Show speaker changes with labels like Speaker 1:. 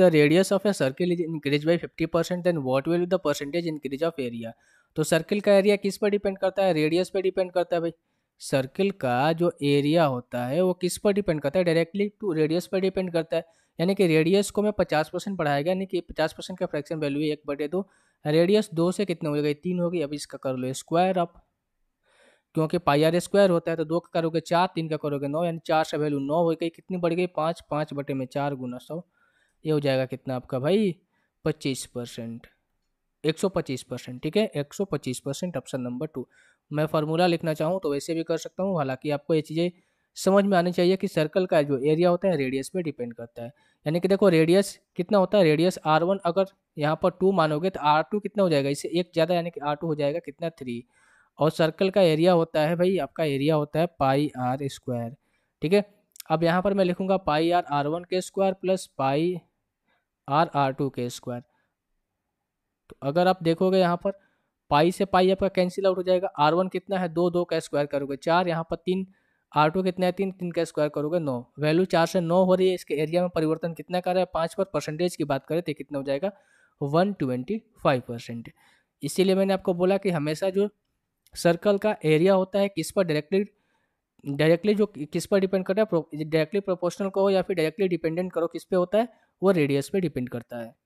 Speaker 1: the radius of a circle is increase by fifty percent then what will the percentage increase of area तो circle का area किस पर depend करता है radius पर depend करता है भाई सर्किल का जो एरिया होता है वो किस पर डिपेंड करता है डायरेक्टली टू रेडियस पर डिपेंड करता है यानी कि रेडियस को मैं पचास परसेंट बढ़ाया गया यानी कि पचास परसेंट का फ्रैक्शन वैल्यू एक बटे दो रेडियस दो से कितने हो गए तीन हो गई अब इसका कर लो स्क्वायर आप क्योंकि पाई आर स्क्वायर होता है तो दो का करोगे चार तीन का करोगे नौ यानी चार से वैल्यू नौ हो गई कितनी बढ़ गई पाँच पाँच बटे में चार गुना सौ ये हो जाएगा कितना आपका भाई पच्चीस परसेंट एक सौ पच्चीस परसेंट ठीक है एक सौ पच्चीस परसेंट ऑप्शन नंबर टू मैं फार्मूला लिखना चाहूँ तो वैसे भी कर सकता हूँ हालांकि आपको ये चीज़ें समझ में आनी चाहिए कि सर्कल का जो एरिया होता है रेडियस पे डिपेंड करता है यानी कि देखो रेडियस कितना होता है रेडियस आर वन अगर यहाँ पर टू मानोगे तो आर टू कितना हो जाएगा इससे एक ज़्यादा यानी कि आर टू हो जाएगा कितना थ्री और सर्कल का एरिया होता है भाई आपका एरिया होता है पाई आर स्क्वायर ठीक है अब यहाँ पर मैं लिखूँगा पाई आर आर वन के square plus pi R R two के स्क्वायर तो अगर आप देखोगे यहाँ पर पाई से पाई आपका कैंसिल आउट हो जाएगा आर वन कितना है दो दो का स्क्वायर करोगे चार यहाँ पर तीन आर टू कितना है तीन तीन का स्क्वायर करोगे नौ वैल्यू चार से नौ हो रही है इसके एरिया में परिवर्तन कितना कर रहा है पाँच पर परसेंटेज की बात करें तो कितना हो जाएगा वन ट्वेंटी फाइव परसेंट इसीलिए मैंने आपको बोला कि हमेशा जो सर्कल का एरिया होता है किस पर डायरेक्टली डायरेक्टली जो किस पर डिपेंड करता है डायरेक्टली प्रोपोर्शनल को या फिर डायरेक्टली डिपेंडेंट करो किस पे होता है वो रेडियस पे डिपेंड करता है